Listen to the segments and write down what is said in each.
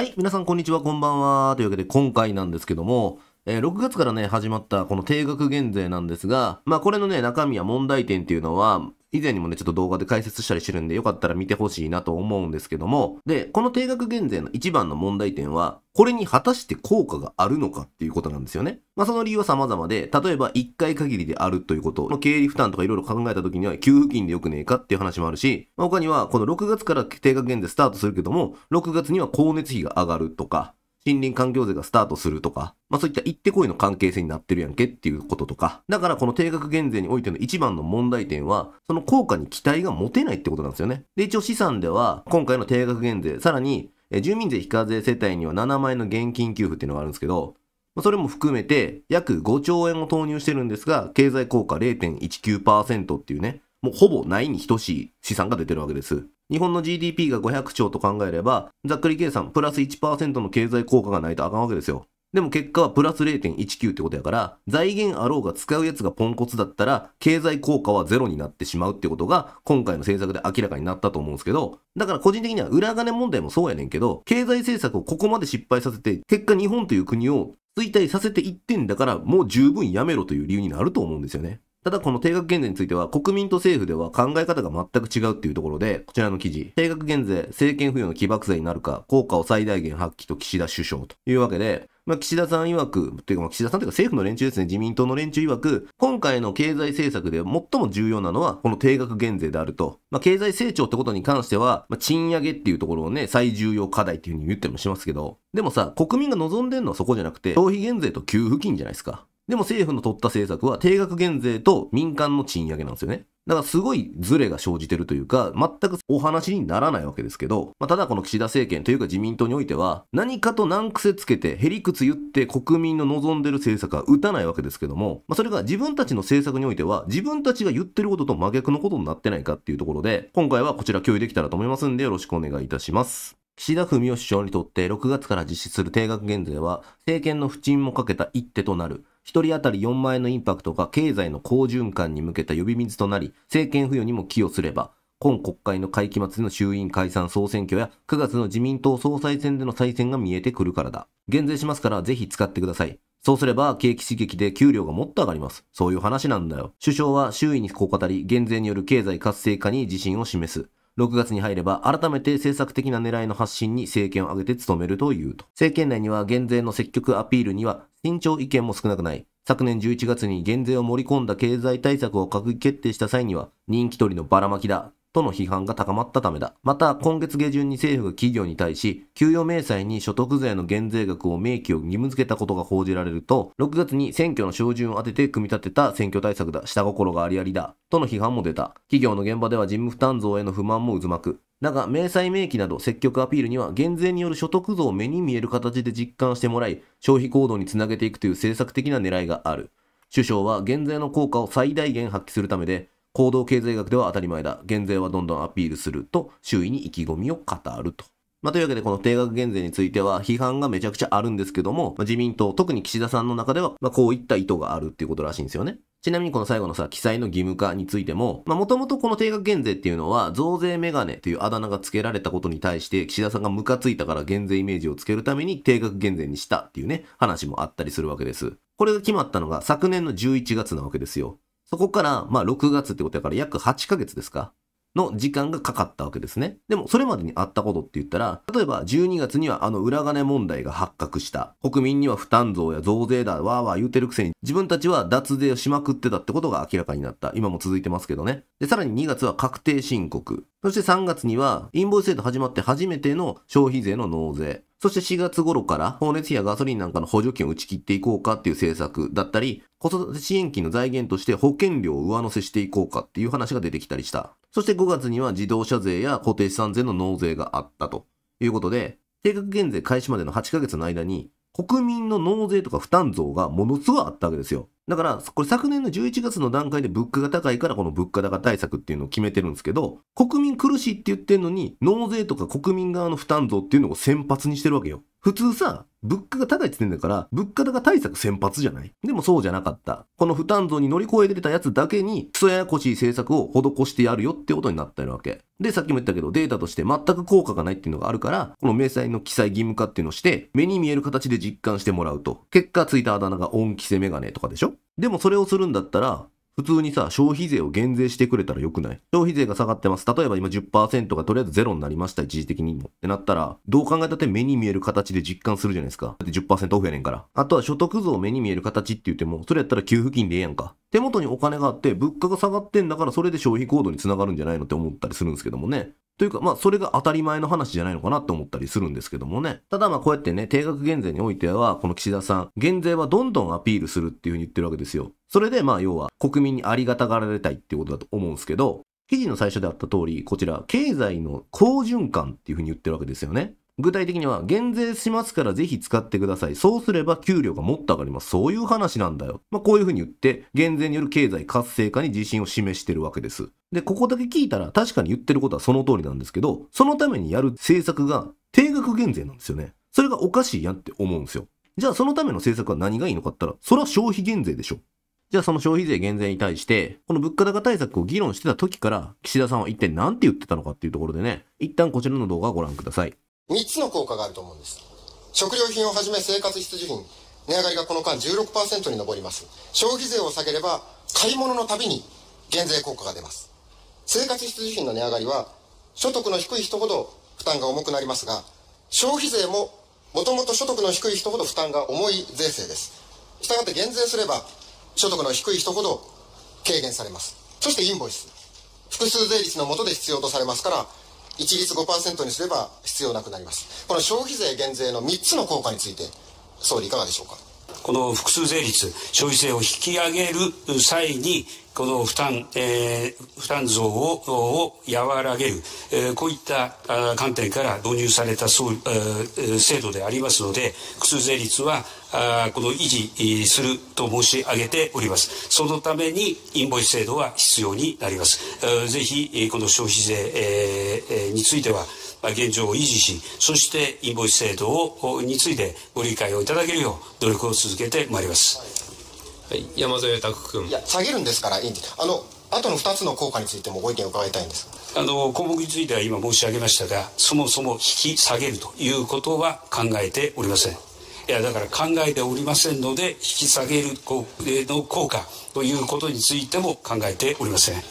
はい、皆さんこんにちは、こんばんは。というわけで今回なんですけども、えー、6月からね、始まったこの定額減税なんですが、まあこれのね、中身や問題点っていうのは、以前にもね、ちょっと動画で解説したりしてるんで、よかったら見てほしいなと思うんですけども、で、この定額減税の一番の問題点は、これに果たして効果があるのかっていうことなんですよね。まあ、その理由は様々で、例えば1回限りであるということの経理負担とかいろいろ考えた時には給付金でよくねえかっていう話もあるし、まあ、他にはこの6月から定額減税スタートするけども、6月には光熱費が上がるとか、森林環境税がスタートするとか、まあそういった行ってこいの関係性になってるやんけっていうこととか、だからこの定額減税においての一番の問題点は、その効果に期待が持てないってことなんですよね。で、一応資産では、今回の定額減税、さらに、住民税非課税世帯には7万円の現金給付っていうのがあるんですけど、それも含めて約5兆円を投入してるんですが、経済効果0.19%っていうね、もうほぼないに等しい資産が出てるわけです。日本の GDP が500兆と考えれば、ざっくり計算、プラス1%の経済効果がないとあかんわけですよ。でも結果はプラス0.19ってことやから、財源あろうが使うやつがポンコツだったら、経済効果はゼロになってしまうってことが、今回の政策で明らかになったと思うんですけど、だから個人的には裏金問題もそうやねんけど、経済政策をここまで失敗させて、結果日本という国を衰退させていってんだから、もう十分やめろという理由になると思うんですよね。ただこの定額減税については国民と政府では考え方が全く違うっていうところで、こちらの記事、定額減税、政権付与の起爆剤になるか、効果を最大限発揮と岸田首相というわけで、まあ、岸田さん曰く、というか、まあ岸田さんというか政府の連中ですね、自民党の連中曰く、今回の経済政策で最も重要なのは、この定額減税であると。まあ、経済成長ってことに関しては、まあ、賃上げっていうところをね、最重要課題っていうふうに言ってもしますけど、でもさ、国民が望んでるのはそこじゃなくて、消費減税と給付金じゃないですか。でも政府の取った政策は定額減税と民間の賃上げなんですよね。だからすごいズレが生じてるというか、全くお話にならないわけですけど、まあ、ただこの岸田政権というか自民党においては、何かと難癖つけて、へりくつ言って国民の望んでる政策は打たないわけですけども、まあ、それが自分たちの政策においては、自分たちが言ってることと真逆のことになってないかっていうところで、今回はこちら共有できたらと思いますんで、よろしくお願いいたします。岸田文雄首相にとって6月から実施する定額減税は、政権の不沈もかけた一手となる。一人当たり4万円のインパクトが経済の好循環に向けた呼び水となり、政権付与にも寄与すれば、今国会の会期末での衆院解散総選挙や9月の自民党総裁選での再選が見えてくるからだ。減税しますからぜひ使ってください。そうすれば景気刺激で給料がもっと上がります。そういう話なんだよ。首相は周囲にこう語り、減税による経済活性化に自信を示す。6月に入れば改めて政策的な狙いの発信に政権を挙げて努めるというと。政権内には減税の積極アピールには慎重意見も少なくない。昨年11月に減税を盛り込んだ経済対策を閣議決定した際には、人気取りのばらまきだとの批判が高まったためだ。また、今月下旬に政府が企業に対し、給与明細に所得税の減税額を明記を義務付けたことが報じられると、6月に選挙の照準を当てて組み立てた選挙対策だ、下心がありありだ、との批判も出た。企業の現場では事務負担増への不満も渦巻く。だが、明細明記など積極アピールには減税による所得増を目に見える形で実感してもらい、消費行動につなげていくという政策的な狙いがある。首相は減税の効果を最大限発揮するためで、行動経済学では当たり前だ。減税はどんどんアピールすると、周囲に意気込みを語ると。まあ、というわけで、この定額減税については批判がめちゃくちゃあるんですけども、まあ、自民党、特に岸田さんの中では、まあ、こういった意図があるっていうことらしいんですよね。ちなみにこの最後のさ、記載の義務化についても、まあもともとこの定額減税っていうのは、増税メガネというあだ名が付けられたことに対して、岸田さんがムカついたから減税イメージをつけるために定額減税にしたっていうね、話もあったりするわけです。これが決まったのが昨年の11月なわけですよ。そこから、まあ6月ってことやから約8ヶ月ですかの時間がかかったわけですね。でもそれまでにあったことって言ったら、例えば12月にはあの裏金問題が発覚した。国民には負担増や増税だ、わーわー言うてるくせに自分たちは脱税をしまくってたってことが明らかになった。今も続いてますけどね。で、さらに2月は確定申告。そして3月には、インボイス制度始まって初めての消費税の納税。そして4月頃から、放熱費やガソリンなんかの補助金を打ち切っていこうかっていう政策だったり、子育て支援金の財源として保険料を上乗せしていこうかっていう話が出てきたりした。そして5月には自動車税や固定資産税の納税があったということで、定額減税開始までの8ヶ月の間に、国民の納税とか負担増がものすごいあったわけですよ。だから、これ昨年の11月の段階で物価が高いからこの物価高対策っていうのを決めてるんですけど、国民苦しいって言ってんのに、納税とか国民側の負担増っていうのを先発にしてるわけよ。普通さ、物価が高いって言ってんだから、物価高対策先発じゃないでもそうじゃなかった。この負担増に乗り越えてたやつだけに、クソややこしい政策を施してやるよってことになってるわけ。で、さっきも言ったけど、データとして全く効果がないっていうのがあるから、この明細の記載義務化っていうのをして、目に見える形で実感してもらうと。結果、ついたあだ名が恩着せメガネとかでしょでもそれをするんだったら、普通にさ、消費税を減税してくれたらよくない消費税が下がってます。例えば今10%がとりあえずゼロになりました、一時的にも。ってなったら、どう考えたって目に見える形で実感するじゃないですか。だって10%オフやねんから。あとは所得増を目に見える形って言っても、それやったら給付金でええやんか。手元にお金があって、物価が下がってんだから、それで消費行動につながるんじゃないのって思ったりするんですけどもね。というか、まあ、それが当たり前の話じゃないのかなって思ったりするんですけどもね。ただ、まあ、こうやってね、定額減税においては、この岸田さん、減税はどんどんアピールするっていうふうに言ってるわけですよ。それで、まあ、要は、国民にありがたがられたいっていうことだと思うんですけど、記事の最初であった通り、こちら、経済の好循環っていうふうに言ってるわけですよね。具体的には、減税しますからぜひ使ってください。そうすれば給料がもっと上がります。そういう話なんだよ。まあ、こういうふうに言って、減税による経済活性化に自信を示してるわけです。で、ここだけ聞いたら確かに言ってることはその通りなんですけど、そのためにやる政策が定額減税なんですよね。それがおかしいやんって思うんですよ。じゃあそのための政策は何がいいのかって言ったら、それは消費減税でしょ。じゃあその消費税減税に対して、この物価高対策を議論してた時から、岸田さんは一体何て言ってたのかっていうところでね、一旦こちらの動画をご覧ください。3つの効果があると思うんです食料品をはじめ生活必需品値上がりがこの間16%に上ります消費税を下げれば買い物のたびに減税効果が出ます生活必需品の値上がりは所得の低い人ほど負担が重くなりますが消費税ももともと所得の低い人ほど負担が重い税制ですしたがって減税すれば所得の低い人ほど軽減されますそしてインボイス複数税率の下で必要とされますから一律5%にすれば必要なくなりますこの消費税減税の3つの効果について総理いかがでしょうかこの複数税率消費税を引き上げる際にこの負担、えー、負担増をを和らげる、えー、こういった観点から導入されたそう、えー、制度でありますので複数税率はあこの維持すると申し上げておりますそのためにインボイス制度は必要になりますぜひこの消費税、えについては現状を維持しそしてインボイス制度をについてご理解をいただけるよう努力を続けてまいります、はい、山添拓君いや下げるんですからいいんですあの後との2つの効果についてもご意見を伺いたいんですあの項目については今申し上げましたがそもそも引き下げるということは考えておりませんいやだから考えておりませんので引き下げるの効果ということについても考えておりませんいや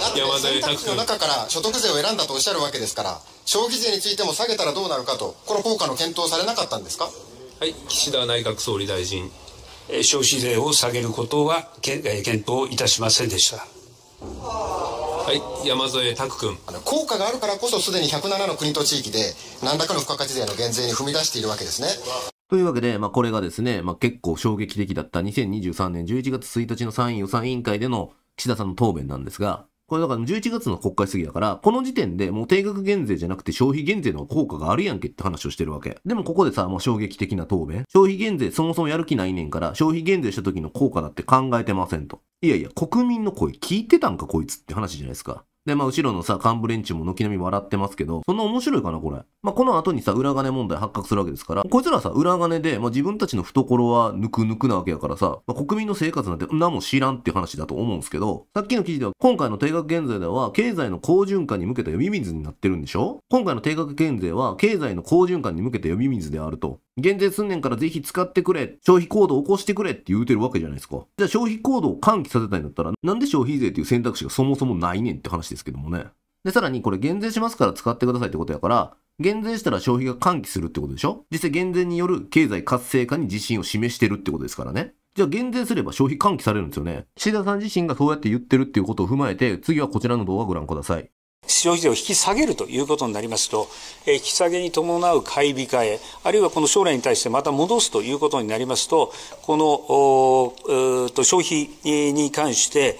だって選択肢の中から所得税を選んだとおっしゃるわけですから消費税についても下げたらどうなるかとこの効果の検討されなかったんですかはい岸田内閣総理大臣消費税を下げることは検討いたしませんでした。はい山添拓君あの効果があるからこそすでに107の国と地域で何らかの付加価値税の減税に踏み出しているわけですねというわけで、まあ、これがですね、まあ、結構衝撃的だった2023年11月1日の参院予算委員会での岸田さんの答弁なんですが、これだから11月の国会過ぎだから、この時点でもう定額減税じゃなくて消費減税の効果があるやんけって話をしてるわけ。でもここでさ、もう衝撃的な答弁。消費減税そもそもやる気ないねんから、消費減税した時の効果だって考えてませんと。いやいや、国民の声聞いてたんかこいつって話じゃないですか。で、まあ、後ろのさ、幹部連中も軒並み笑ってますけど、そんな面白いかな、これ。まあ、この後にさ、裏金問題発覚するわけですから、こいつらさ、裏金で、まあ、自分たちの懐はぬくぬくなわけやからさ、まあ、国民の生活なんて何も知らんっていう話だと思うんですけど、さっきの記事では、今回の定額減税では、経済の好循環に向けた呼び水になってるんでしょ今回の定額減税は、経済の好循環に向けた呼び水であると。減税すんねんからぜひ使ってくれ、消費行動を起こしてくれって言うてるわけじゃないですか。じゃあ消費行動を喚起させたいんだったら、なんで消費税っていう選択肢がそもそもないねんって話ですけどもね。で、さらにこれ減税しますから使ってくださいってことやから、減税したら消費が喚起するってことでしょ実際減税による経済活性化に自信を示してるってことですからね。じゃあ減税すれば消費喚起されるんですよね。岸田さん自身がそうやって言ってるっていうことを踏まえて、次はこちらの動画をご覧ください。消費税を引き下げるということになりますと、引き下げに伴う買い控え、あるいはこの将来に対してまた戻すということになりますと、この消費に関して、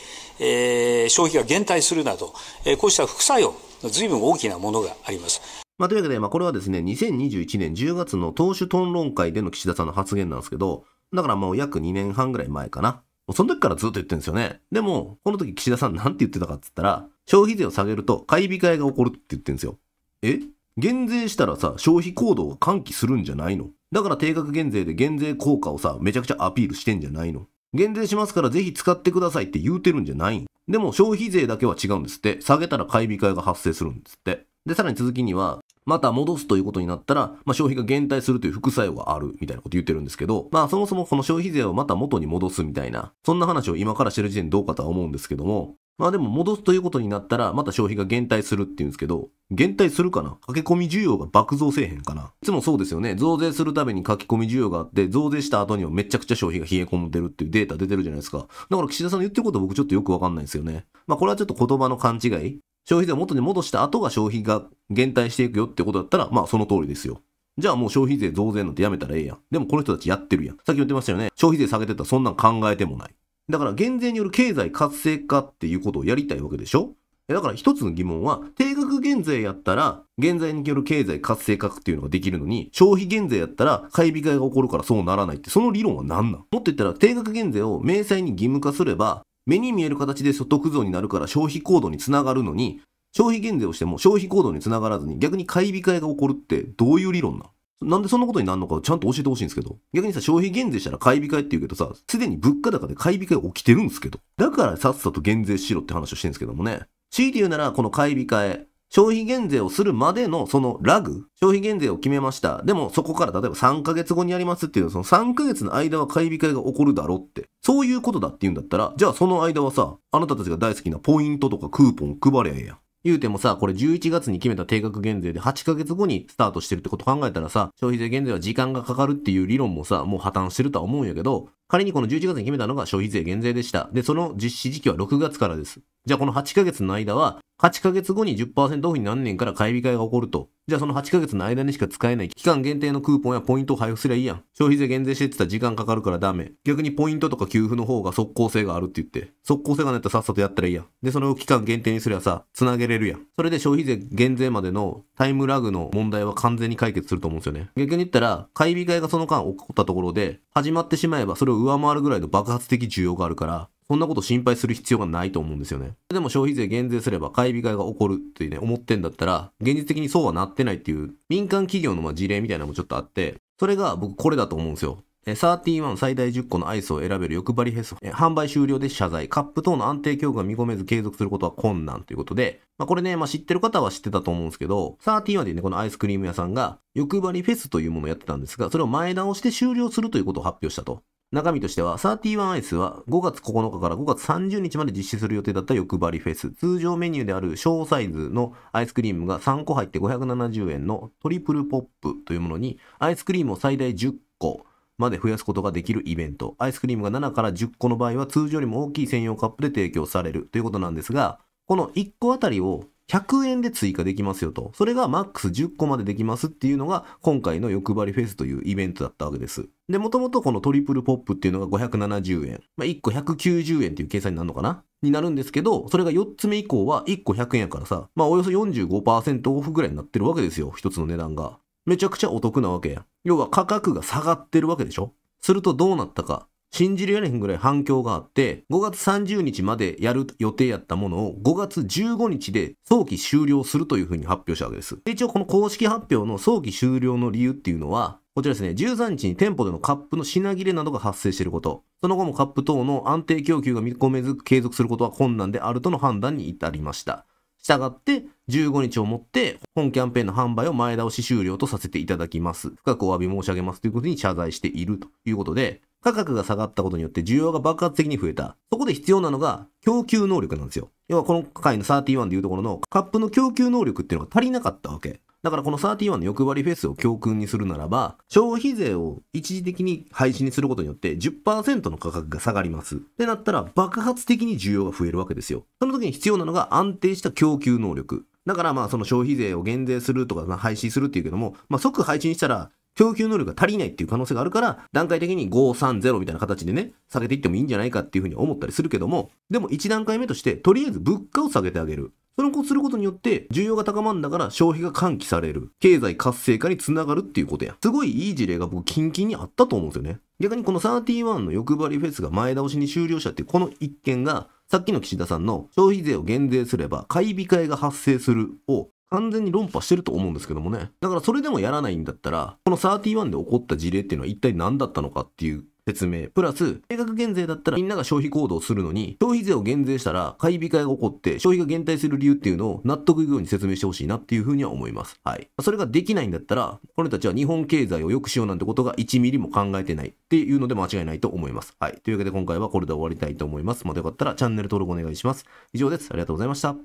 消費が減退するなど、こうした副作用、ずいぶん大きなものがあります。まあ、というわけで、まあ、これはですね、2021年10月の党首討論会での岸田さんの発言なんですけど、だからもう約2年半ぐらい前かな。その時からずっと言ってるんですよね。でも、この時岸田さんなんて言ってたかって言ったら、消費税を下げると買い控えが起こるって言ってるんですよ。え減税したらさ、消費行動を喚起するんじゃないのだから定額減税で減税効果をさ、めちゃくちゃアピールしてんじゃないの減税しますからぜひ使ってくださいって言うてるんじゃないんでも消費税だけは違うんですって。下げたら買い控えが発生するんですって。で、さらに続きには、また戻すということになったら、まあ、消費が減退するという副作用があるみたいなこと言ってるんですけど、まあそもそもこの消費税をまた元に戻すみたいな、そんな話を今からしてる時点どうかとは思うんですけども、まあでも戻すということになったら、また消費が減退するっていうんですけど、減退するかな駆け込み需要が爆増せえへんかないつもそうですよね。増税するために書き込み需要があって、増税した後にはめちゃくちゃ消費が冷え込んでるっていうデータ出てるじゃないですか。だから岸田さんの言ってること僕ちょっとよくわかんないですよね。まあこれはちょっと言葉の勘違い。消費税を元に戻した後が消費が減退していくよってことだったら、まあその通りですよ。じゃあもう消費税増税なんてやめたらええやん。でもこの人たちやってるやん。さっき言ってましたよね。消費税下げてたらそんなん考えてもない。だから減税による経済活性化っていうことをやりたいわけでしょだから一つの疑問は、定額減税やったら、減税による経済活性化っていうのができるのに、消費減税やったら、買い控えが起こるからそうならないって、その理論は何なのもっと言ったら、定額減税を明細に義務化すれば、目に見える形で所得増になるから消費行動につながるのに、消費減税をしても消費行動につながらずに逆に買い控えが起こるってどういう理論なのなんでそんなことになるのかちゃんと教えてほしいんですけど。逆にさ、消費減税したら買い控えって言うけどさ、すでに物価高で買い控え起きてるんですけど。だからさっさと減税しろって話をしてるんですけどもね。強いて言うなら、この買い控え、消費減税をするまでのそのラグ、消費減税を決めました。でもそこから例えば3ヶ月後にやりますっていう、その3ヶ月の間は買い控えが起こるだろって。そういうことだって言うんだったら、じゃあその間はさ、あなたたちが大好きなポイントとかクーポン配れやん。言うてもさ、これ11月に決めた定額減税で8ヶ月後にスタートしてるってこと考えたらさ、消費税減税は時間がかかるっていう理論もさ、もう破綻してるとは思うんやけど、仮にこの11月に決めたのが消費税減税でした。で、その実施時期は6月からです。じゃあこの8ヶ月の間は8ヶ月後に10%オフになんねんから買い控えが起こると。じゃあその8ヶ月の間にしか使えない期間限定のクーポンやポイントを配布すりゃいいやん。消費税減税してってたら時間かかるからダメ。逆にポイントとか給付の方が速攻性があるって言って。速攻性がないとさっさとやったらいいやん。で、それを期間限定にすりゃさ、繋げれるやん。それで消費税減税までのタイムラグの問題は完全に解決すると思うんですよね。逆に言ったら、買い控えがその間起こったところで、始まってしまえばそれを上回るぐらいの爆発的需要があるから、そんなこと心配する必要がないと思うんですよね。でも消費税減税すれば買い控えが起こるってね、思ってんだったら、現実的にそうはなってないっていう民間企業のま事例みたいなのもちょっとあって、それが僕これだと思うんですよ。31最大10個のアイスを選べる欲張りフェス、販売終了で謝罪、カップ等の安定供給が見込めず継続することは困難ということで、まあ、これね、まあ、知ってる方は知ってたと思うんですけど、31でね、このアイスクリーム屋さんが欲張りフェスというものをやってたんですが、それを前倒しで終了するということを発表したと。中身としては、31アイスは5月9日から5月30日まで実施する予定だった欲張りフェス。通常メニューである小サイズのアイスクリームが3個入って570円のトリプルポップというものに、アイスクリームを最大10個まで増やすことができるイベント。アイスクリームが7から10個の場合は通常よりも大きい専用カップで提供されるということなんですが、この1個あたりを100円で追加できますよと。それがマックス10個までできますっていうのが、今回の欲張りフェスというイベントだったわけです。で、もともとこのトリプルポップっていうのが570円。まあ、1個190円っていう計算になるのかなになるんですけど、それが4つ目以降は1個100円やからさ、まあおよそ45%オフぐらいになってるわけですよ。1つの値段が。めちゃくちゃお得なわけや。要は価格が下がってるわけでしょするとどうなったか。信じられへんぐらい反響があって、5月30日までやる予定やったものを5月15日で早期終了するというふうに発表したわけです。一応この公式発表の早期終了の理由っていうのは、こちらですね、13日に店舗でのカップの品切れなどが発生していること、その後もカップ等の安定供給が見込めず継続することは困難であるとの判断に至りました。したがって15日をもって本キャンペーンの販売を前倒し終了とさせていただきます。深くお詫び申し上げますということに謝罪しているということで、価格が下がったことによって需要が爆発的に増えた。そこで必要なのが供給能力なんですよ。要はこの回の31でいうところのカップの供給能力っていうのが足りなかったわけ。だからこの31の欲張りフェスを教訓にするならば、消費税を一時的に廃止にすることによって10%の価格が下がります。ってなったら爆発的に需要が増えるわけですよ。その時に必要なのが安定した供給能力。だからまあその消費税を減税するとか廃止するっていうけども、まあ即廃止にしたら供給能力が足りないっていう可能性があるから、段階的に530みたいな形でね、下げていってもいいんじゃないかっていうふうに思ったりするけども、でも1段階目として、とりあえず物価を下げてあげる。それをすることによって需要が高まるんだから消費が喚起される。経済活性化につながるっていうことや。すごいいい事例が僕近々にあったと思うんですよね。逆にこの31の欲張りフェスが前倒しに終了したってこの一件がさっきの岸田さんの消費税を減税すれば買い控えが発生するを完全に論破してると思うんですけどもね。だからそれでもやらないんだったら、この31で起こった事例っていうのは一体何だったのかっていう説明。プラス、定額減税だったらみんなが消費行動するのに、消費税を減税したら買い控えが起こって、消費が減退する理由っていうのを納得いくように説明してほしいなっていうふうには思います。はい。それができないんだったら、こたちは日本経済を良くしようなんてことが1ミリも考えてないっていうので間違いないと思います。はい。というわけで今回はこれで終わりたいと思います。またよかったらチャンネル登録お願いします。以上です。ありがとうございました。